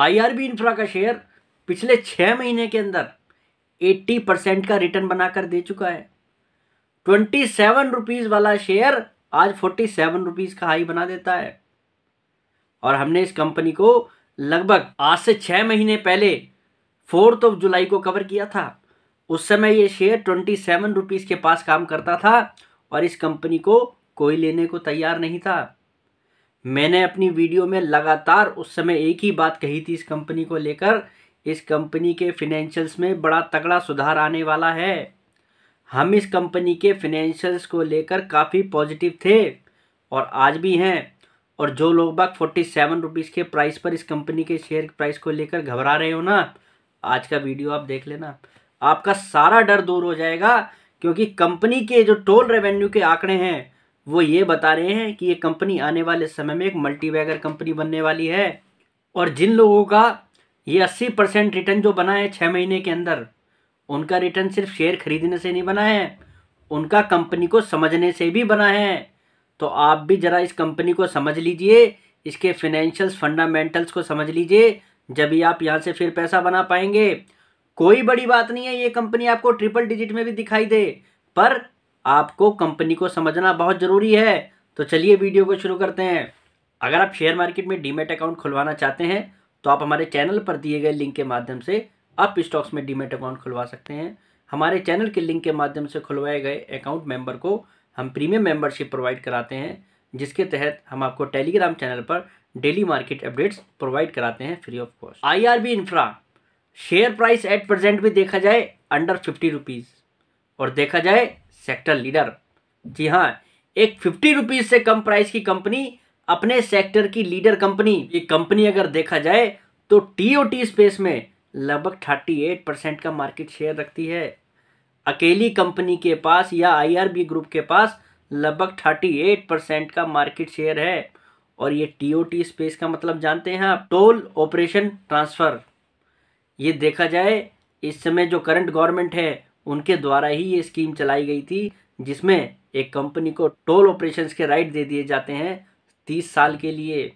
IRB infra का share पिछले छः महीने के अंदर 80 परसेंट का रिटर्न बनाकर दे चुका है ट्वेंटी सेवन रुपीज़ वाला शेयर आज फोर्टी सेवन रुपीज़ का हाई बना देता है और हमने इस कंपनी को लगभग आज से छः महीने पहले फोर्थ ऑफ जुलाई को कवर किया था उस समय ये शेयर ट्वेंटी सेवन रुपीज़ के पास काम करता था और इस कंपनी को कोई लेने को तैयार नहीं था मैंने अपनी वीडियो में लगातार उस समय एक ही बात कही थी इस कंपनी को लेकर इस कंपनी के फिनेंशियल्स में बड़ा तगड़ा सुधार आने वाला है हम इस कंपनी के फिनेंशियल्स को लेकर काफ़ी पॉजिटिव थे और आज भी हैं और जो लोग बाग फोर्टी सेवन रुपीज़ के प्राइस पर इस कंपनी के शेयर प्राइस को लेकर घबरा रहे हो ना आज का वीडियो आप देख लेना आपका सारा डर दूर हो जाएगा क्योंकि कंपनी के जो टोल रेवेन्यू के आंकड़े हैं वो ये बता रहे हैं कि ये कंपनी आने वाले समय में एक मल्टीवैगर कंपनी बनने वाली है और जिन लोगों का ये अस्सी परसेंट रिटर्न जो बना है छः महीने के अंदर उनका रिटर्न सिर्फ शेयर खरीदने से नहीं बना है उनका कंपनी को समझने से भी बना है तो आप भी ज़रा इस कंपनी को समझ लीजिए इसके फिनेंशियल्स फंडामेंटल्स को समझ लीजिए जब ही आप यहाँ से फिर पैसा बना पाएंगे कोई बड़ी बात नहीं है ये कंपनी आपको ट्रिपल डिजिट में भी दिखाई दे पर आपको कंपनी को समझना बहुत ज़रूरी है तो चलिए वीडियो को शुरू करते हैं अगर आप शेयर मार्केट में डीमेट अकाउंट खुलवाना चाहते हैं तो आप हमारे चैनल पर दिए गए लिंक के माध्यम से आप स्टॉक्स में डीमेट अकाउंट खुलवा सकते हैं हमारे चैनल के लिंक के माध्यम से खुलवाए गए अकाउंट मेंबर को हम प्रीमियम मेंबरशिप प्रोवाइड कराते हैं जिसके तहत हम आपको टेलीग्राम चैनल पर डेली मार्केट अपडेट्स प्रोवाइड कराते हैं free of cost I infra share price at present भी देखा जाए अंडर फिफ्टी रुपीज़ और देखा जाए सेक्टर लीडर जी हाँ एक फिफ्टी रुपीज़ से कम प्राइस की कंपनी अपने सेक्टर की लीडर कंपनी ये कंपनी अगर देखा जाए तो टी स्पेस में लगभग थर्टी एट परसेंट का मार्केट शेयर रखती है अकेली कंपनी के पास या आईआरबी ग्रुप के पास लगभग थर्टी एट परसेंट का मार्केट शेयर है और ये टी स्पेस का मतलब जानते हैं आप टोल ऑपरेशन ट्रांसफ़र ये देखा जाए इस समय जो करंट गवर्नमेंट है उनके द्वारा ही ये स्कीम चलाई गई थी जिसमें एक कंपनी को टोल ऑपरेशंस के राइट दे दिए जाते हैं तीस साल के लिए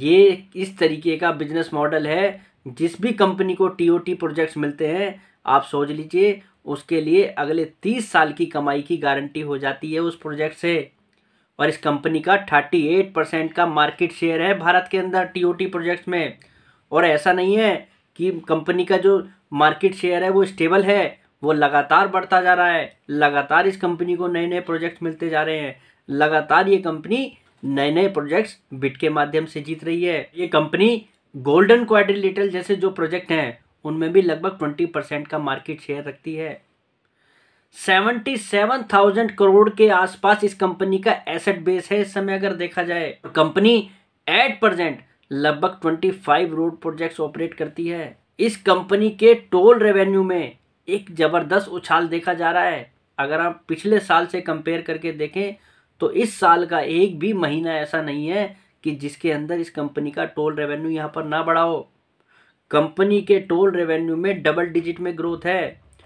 ये इस तरीके का बिजनेस मॉडल है जिस भी कंपनी को टीओटी प्रोजेक्ट्स मिलते हैं आप सोच लीजिए उसके लिए अगले तीस साल की कमाई की गारंटी हो जाती है उस प्रोजेक्ट से और इस कंपनी का थर्टी एट परसेंट का मार्केट शेयर है भारत के अंदर टी प्रोजेक्ट्स में और ऐसा नहीं है कि कंपनी का जो मार्केट शेयर है वो स्टेबल है वो लगातार बढ़ता जा रहा है लगातार इस कंपनी को नए नए प्रोजेक्ट्स मिलते जा रहे हैं लगातार ये कंपनी नए नए प्रोजेक्ट्स बिट के माध्यम से जीत रही है ये कंपनी गोल्डन क्वाड्रिलेटरल जैसे जो प्रोजेक्ट हैं उनमें भी लगभग ट्वेंटी परसेंट का मार्केट शेयर रखती है सेवेंटी सेवन थाउजेंड करोड़ के आसपास इस कंपनी का एसेट बेस है इस समय अगर देखा जाए तो कंपनी एट परसेंट लगभग twenty five road projects operate करती है इस कंपनी के टोल रेवेन्यू में एक ज़बरदस्त उछाल देखा जा रहा है अगर आप पिछले साल से कंपेयर करके देखें तो इस साल का एक भी महीना ऐसा नहीं है कि जिसके अंदर इस कंपनी का टोल रेवेन्यू यहाँ पर ना बढ़ा हो कंपनी के टोल रेवेन्यू में डबल डिजिट में ग्रोथ है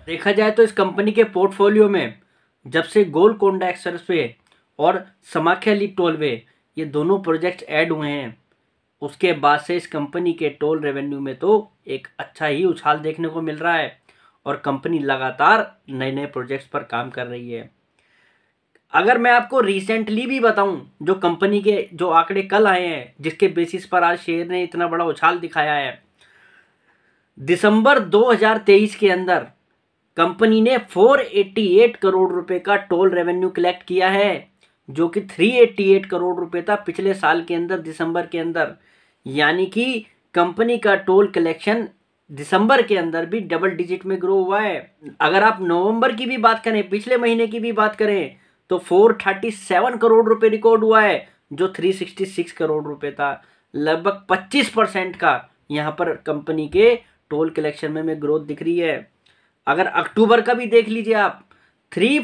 देखा जाए तो इस कंपनी के पोर्टफोलियो में जब से गोलकोंडा एक्सप्रेस वे और समाख्या लीप टोल वे ये दोनों प्रोजेक्ट्स ऐड हुए हैं उसके बाद से इस कंपनी के टोल रेवेन्यू में तो एक अच्छा ही उछाल देखने को मिल रहा है और कंपनी लगातार नए नए प्रोजेक्ट्स पर काम कर रही है अगर मैं आपको रिसेंटली भी बताऊं जो कंपनी के जो आंकड़े कल आए हैं जिसके बेसिस पर आज शेयर ने इतना बड़ा उछाल दिखाया है दिसंबर 2023 के अंदर कंपनी ने 488 करोड़ रुपए का टोल रेवेन्यू कलेक्ट किया है जो कि 388 करोड़ रुपए था पिछले साल के अंदर दिसंबर के अंदर यानी कि कंपनी का टोल कलेक्शन दिसंबर के अंदर भी डबल डिजिट में ग्रो हुआ है अगर आप नवंबर की भी बात करें पिछले महीने की भी बात करें तो 437 करोड़ रुपए रिकॉर्ड हुआ है जो 366 करोड़ रुपए था लगभग 25 परसेंट का यहाँ पर कंपनी के टोल कलेक्शन में, में ग्रोथ दिख रही है अगर अक्टूबर का भी देख लीजिए आप थ्री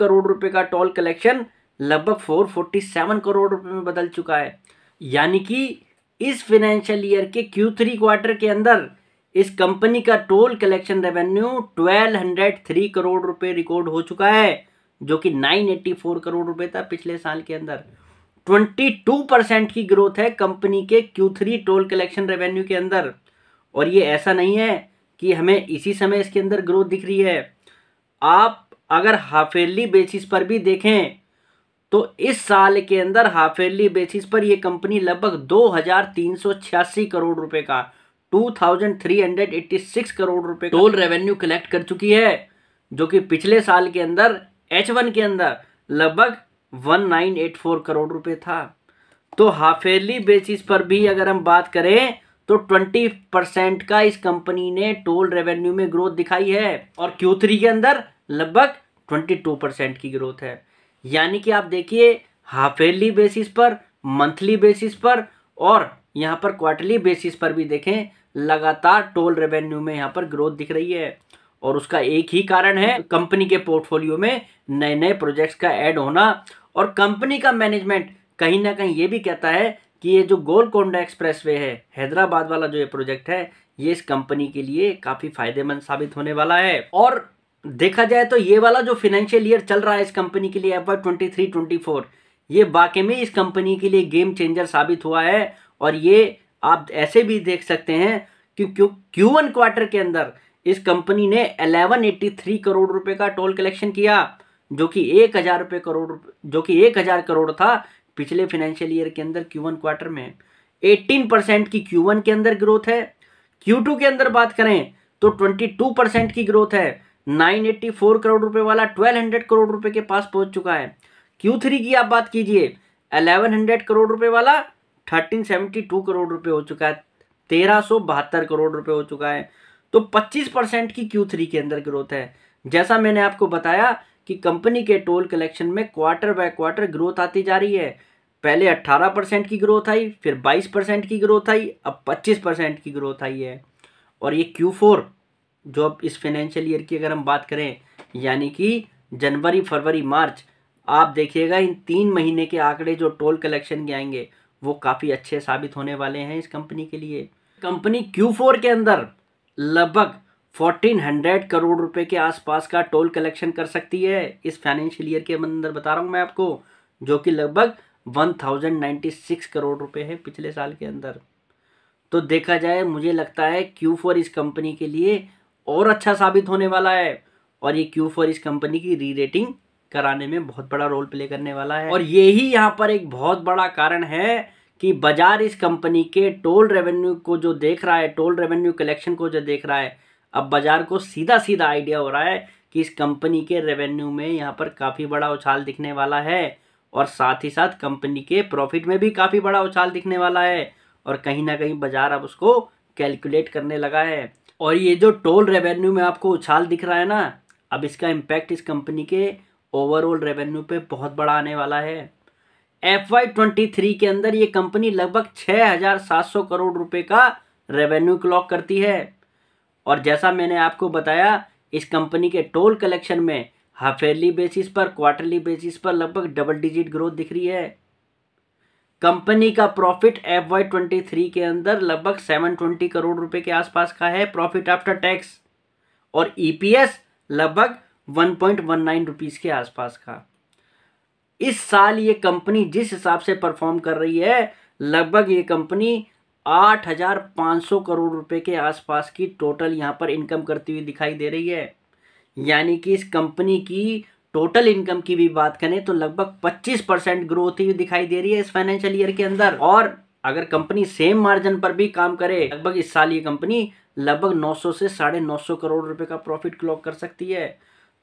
करोड़ रुपये का टोल कलेक्शन लगभग 447 करोड़ रुपए में बदल चुका है यानी कि इस फाइनेंशियल ईयर के क्यू थ्री क्वार्टर के अंदर इस कंपनी का टोल कलेक्शन रेवेन्यू 1203 करोड़ रुपए रिकॉर्ड हो चुका है जो कि 984 करोड़ रुपए था पिछले साल के अंदर 22 परसेंट की ग्रोथ है कंपनी के Q3 टोल कलेक्शन रेवेन्यू के अंदर और ये ऐसा नहीं है कि हमें इसी समय इसके अंदर ग्रोथ दिख रही है आप अगर हाफ ईयरली बेसिस पर भी देखें तो इस साल के अंदर हाफ एयरली बेसिस पर यह कंपनी लगभग दो हजार तीन सौ छियासी करोड़ रुपए का 2,386 करोड़ रुपए टोल रेवेन्यू कलेक्ट कर चुकी है जो कि पिछले साल के अंदर एच वन के अंदर लगभग 1984 करोड़ रुपए था तो हाफ एयरली बेसिस पर भी अगर हम बात करें तो 20 परसेंट का इस कंपनी ने टोल रेवेन्यू में ग्रोथ दिखाई है और क्यू के अंदर लगभग 22 परसेंट की ग्रोथ है यानी कि आप देखिए हाफ बेसिस पर मंथली बेसिस पर और यहाँ पर क्वार्टरली बेसिस पर भी देखें लगातार टोल रेवेन्यू में यहाँ पर ग्रोथ दिख रही है और उसका एक ही कारण है कंपनी के पोर्टफोलियो में नए नए प्रोजेक्ट्स का ऐड होना और कंपनी का मैनेजमेंट कहीं ना कहीं ये भी कहता है कि ये जो गोलकोंडा एक्सप्रेस वे है हैदराबाद वाला जो ये प्रोजेक्ट है ये इस कंपनी के लिए काफ़ी फायदेमंद साबित होने वाला है और देखा जाए तो ये वाला जो फाइनेंशियल ईयर चल रहा है इस कंपनी के लिए F Y twenty three twenty four ये वाकई में इस कंपनी के लिए गेम चेंजर साबित हुआ है और ये आप ऐसे भी देख सकते हैं कि क्यों क्यू वन क्वार्टर के अंदर इस कंपनी ने एट्टी थ्री करोड़ रुपए का टोल कलेक्शन किया जो कि एक हज़ार रुपये करोड़ जो कि एक हज़ार करोड़ था पिछले फाइनेंशियल ईयर के अंदर क्यू वन क्वार्टर में एट्टीन परसेंट की क्यू वन के अंदर ग्रोथ है क्यू टू के अंदर बात करें तो टू परसेंट की ग्रोथ है 984 करोड़ रुपए वाला 1200 करोड़ रुपए के पास पहुंच चुका है क्यू थ्री की आप बात कीजिए 1100 करोड़ रुपए वाला 1372 करोड़ रुपए हो चुका है तेरह करोड़ रुपए हो चुका है तो 25 परसेंट की क्यू थ्री के अंदर ग्रोथ है जैसा मैंने आपको बताया कि कंपनी के टोल कलेक्शन में क्वार्टर बाय क्वार्टर ग्रोथ आती जा रही है पहले 18 परसेंट की ग्रोथ आई फिर 22 परसेंट की ग्रोथ आई अब 25 परसेंट की ग्रोथ आई है और ये क्यू फोर जो अब इस फाइनेंशियल ईयर की अगर हम बात करें यानी कि जनवरी फरवरी मार्च आप देखिएगा इन तीन महीने के आंकड़े जो टोल कलेक्शन के आएंगे वो काफ़ी अच्छे साबित होने वाले हैं इस कंपनी के लिए कंपनी Q4 के अंदर लगभग 1400 करोड़ रुपए के आसपास का टोल कलेक्शन कर सकती है इस फाइनेंशियल ईयर के अंदर बता रहा हूँ मैं आपको जो कि लगभग 1096 करोड़ रुपए है पिछले साल के अंदर तो देखा जाए मुझे लगता है क्यू इस कंपनी के लिए और अच्छा साबित होने वाला है और ये क्यू फॉर इस कंपनी की री रेटिंग कराने में बहुत बड़ा रोल प्ले करने वाला है और यही यहाँ पर एक बहुत बड़ा कारण है कि बाजार इस कंपनी के टोल रेवेन्यू को जो देख रहा है टोल रेवेन्यू कलेक्शन को जो देख रहा है अब बाजार को सीधा सीधा आइडिया हो रहा है कि इस कंपनी के रेवेन्यू में यहाँ पर काफ़ी बड़ा उछाल दिखने वाला है और साथ ही साथ कंपनी के प्रॉफिट में भी काफ़ी बड़ा उछाल दिखने वाला है और कहीं ना कहीं बाजार अब उसको कैलकुलेट करने लगा है और ये जो टोल रेवेन्यू में आपको उछाल दिख रहा है ना अब इसका इम्पैक्ट इस कंपनी के ओवरऑल रेवेन्यू पे बहुत बड़ा आने वाला है एफ वाई ट्वेंटी थ्री के अंदर ये कंपनी लगभग छः हज़ार सात सौ करोड़ रुपए का रेवेन्यू क्लॉक करती है और जैसा मैंने आपको बताया इस कंपनी के टोल कलेक्शन में हाफ बेसिस पर क्वार्टरली बेसिस पर लगभग डबल डिजिट ग्रोथ दिख रही है कंपनी का profit F Y twenty three के अंदर लगभग सेवन ट्वेंटी करोड़ रुपए के आसपास का है प्रॉफिट आफ्टर टैक्स और ईपीएस e लगभग one point one nine rupees के आसपास का इस साल ये कंपनी जिस हिसाब से परफॉर्म कर रही है लगभग ये कंपनी आठ हजार पाँच सौ करोड़ रुपए के आसपास की टोटल यहाँ पर इनकम करती हुई दिखाई दे रही है यानी कि इस कंपनी की टोटल इनकम की भी बात करें तो लगभग 25 परसेंट ग्रोथ ही दिखाई दे रही है इस फाइनेंशियल ईयर के अंदर और अगर कंपनी सेम मार्जिन पर भी काम करे लगभग इस साल ये कंपनी लगभग 900 से साढ़े नौ करोड़ रुपए का प्रॉफिट क्लॉक कर सकती है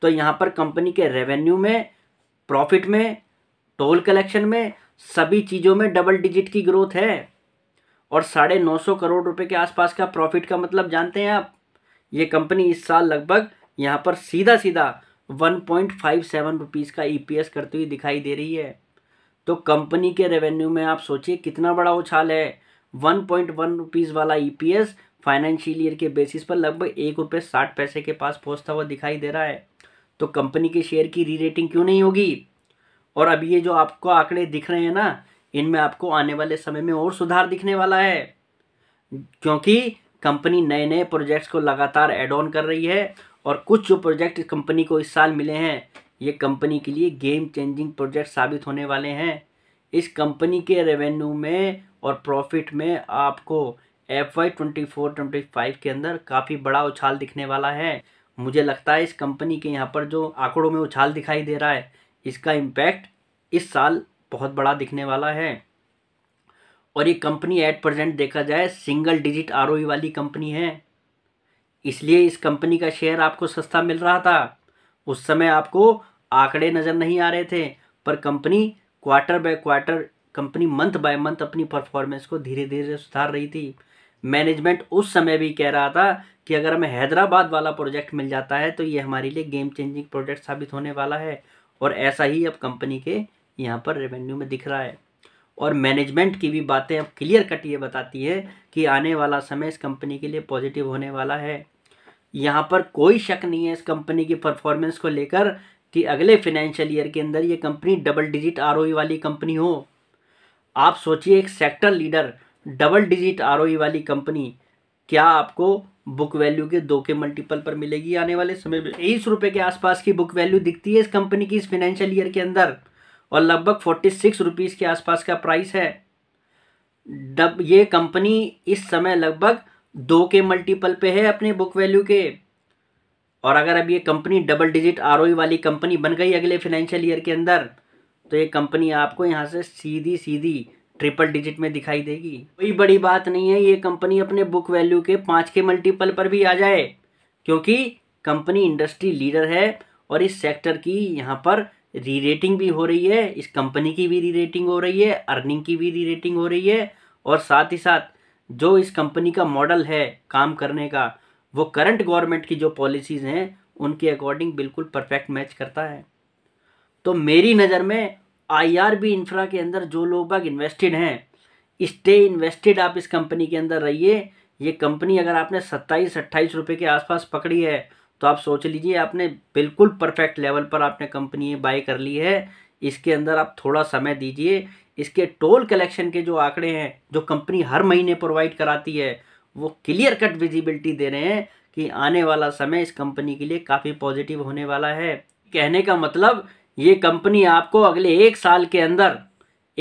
तो यहाँ पर कंपनी के रेवेन्यू में प्रॉफिट में टोल कलेक्शन में सभी चीज़ों में डबल डिजिट की ग्रोथ है और साढ़े नौ सौ करोड़ रुपए के आसपास का प्रॉफिट का मतलब जानते हैं आप ये कंपनी इस साल लगभग यहाँ पर सीधा सीधा one point five seven rupees का ईपीएस e करती हुई दिखाई दे रही है तो कंपनी के रेवेन्यू में आप सोचिए कितना बड़ा उछाल है वन पॉइंट वन रुपीज़ वाला ईपीएस फाइनेंशियल ईयर के बेसिस पर लगभग एक रुपये साठ पैसे के पास पहुंचता हुआ दिखाई दे रहा है तो कंपनी के शेयर की री रेटिंग क्यों नहीं होगी और अब ये जो आपको आंकड़े दिख रहे हैं ना इनमें आपको आने वाले समय में और सुधार दिखने वाला है क्योंकि कंपनी नए नए प्रोजेक्ट्स को लगातार एड ऑन कर रही है और कुछ जो प्रोजेक्ट कंपनी को इस साल मिले हैं ये कंपनी के लिए गेम चेंजिंग प्रोजेक्ट साबित होने वाले हैं इस कंपनी के रेवेन्यू में और प्रॉफिट में आपको F Y twenty four twenty five के अंदर काफ़ी बड़ा उछाल दिखने वाला है मुझे लगता है इस कंपनी के यहाँ पर जो आंकड़ों में उछाल दिखाई दे रहा है इसका इम्पैक्ट इस साल बहुत बड़ा दिखने वाला है और ये कंपनी एट प्रजेंट देखा जाए सिंगल डिजिट आर वाली कंपनी है इसलिए इस कंपनी का शेयर आपको सस्ता मिल रहा था उस समय आपको आंकड़े नज़र नहीं आ रहे थे पर company quarter by quarter company month by month अपनी परफॉर्मेंस को धीरे धीरे सुधार रही थी मैनेजमेंट उस समय भी कह रहा था कि अगर हमें हैदराबाद वाला प्रोजेक्ट मिल जाता है तो ये हमारे लिए गेम चेंजिंग प्रोजेक्ट साबित होने वाला है और ऐसा ही अब कंपनी के यहाँ पर रेवेन्यू में दिख रहा है और मैनेजमेंट की भी बातें अब क्लियर कट ये बताती है कि आने वाला समय इस कंपनी के लिए पॉजिटिव होने वाला है यहाँ पर कोई शक नहीं है इस कंपनी की परफॉर्मेंस को लेकर कि अगले फिनेंशियल ईयर के अंदर ये कंपनी डबल डिजिट आर वाली कंपनी हो आप सोचिए एक sector leader double digit R वाली कंपनी क्या आपको बुक वैल्यू के दो के मल्टीपल पर मिलेगी आने वाले समय में तेईस रुपये के आसपास की बुक वैल्यू दिखती है इस कंपनी की इस फिनेंशियल ईयर के अंदर और लगभग फोर्टी सिक्स रुपीज़ के आसपास का प्राइस है डब ये कंपनी इस समय लगभग दो के मल्टीपल पे है अपने बुक वैल्यू के और अगर अब ये कंपनी डबल डिजिट आर वाली कंपनी बन गई अगले फाइनेंशियल ईयर के अंदर तो ये कंपनी आपको यहाँ से सीधी सीधी ट्रिपल डिजिट में दिखाई देगी कोई बड़ी बात नहीं है ये कंपनी अपने बुक वैल्यू के पाँच के मल्टीपल पर भी आ जाए क्योंकि कंपनी इंडस्ट्री लीडर है और इस सेक्टर की यहाँ पर री रेटिंग भी हो रही है इस कंपनी की भी री रेटिंग हो रही है अर्निंग की भी री रेटिंग हो रही है और साथ ही साथ जो इस कंपनी का मॉडल है काम करने का वो करंट गवर्नमेंट की जो पॉलिसीज़ हैं उनके अकॉर्डिंग बिल्कुल परफेक्ट मैच करता है तो मेरी नज़र में आईआरबी इंफ्रा के अंदर जो लोग बाग इन्वेस्टेड हैं स्टे इन्वेस्टेड आप इस कंपनी के अंदर रहिए ये कंपनी अगर आपने सत्ताईस अट्ठाईस रुपये के आसपास पकड़ी है तो आप सोच लीजिए आपने बिल्कुल परफेक्ट लेवल पर आपने कंपनी बाय कर ली है इसके अंदर आप थोड़ा समय दीजिए इसके टोल कलेक्शन के जो आंकड़े हैं जो कंपनी हर महीने प्रोवाइड कराती है वो क्लियर कट विजिबिलिटी दे रहे हैं कि आने वाला समय इस कंपनी के लिए काफ़ी पॉजिटिव होने वाला है कहने का मतलब ये कंपनी आपको अगले एक साल के अंदर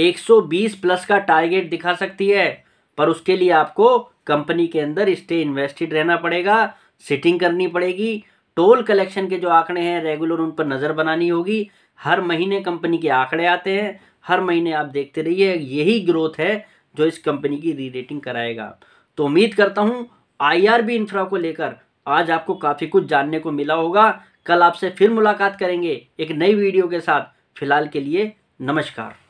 120 प्लस का टारगेट दिखा सकती है पर उसके लिए आपको कंपनी के अंदर स्टे इन्वेस्टेड रहना पड़ेगा सिटिंग करनी पड़ेगी टोल कलेक्शन के जो आंकड़े हैं रेगुलर उन पर नज़र बनानी होगी हर महीने कंपनी के आंकड़े आते हैं हर महीने आप देखते रहिए यही ग्रोथ है जो इस कंपनी की री रेटिंग कराएगा तो उम्मीद करता हूँ आई आर बी इंफ्रा को लेकर आज आपको काफ़ी कुछ जानने को मिला होगा कल आपसे फिर मुलाकात करेंगे एक नई वीडियो के साथ फिलहाल के लिए नमस्कार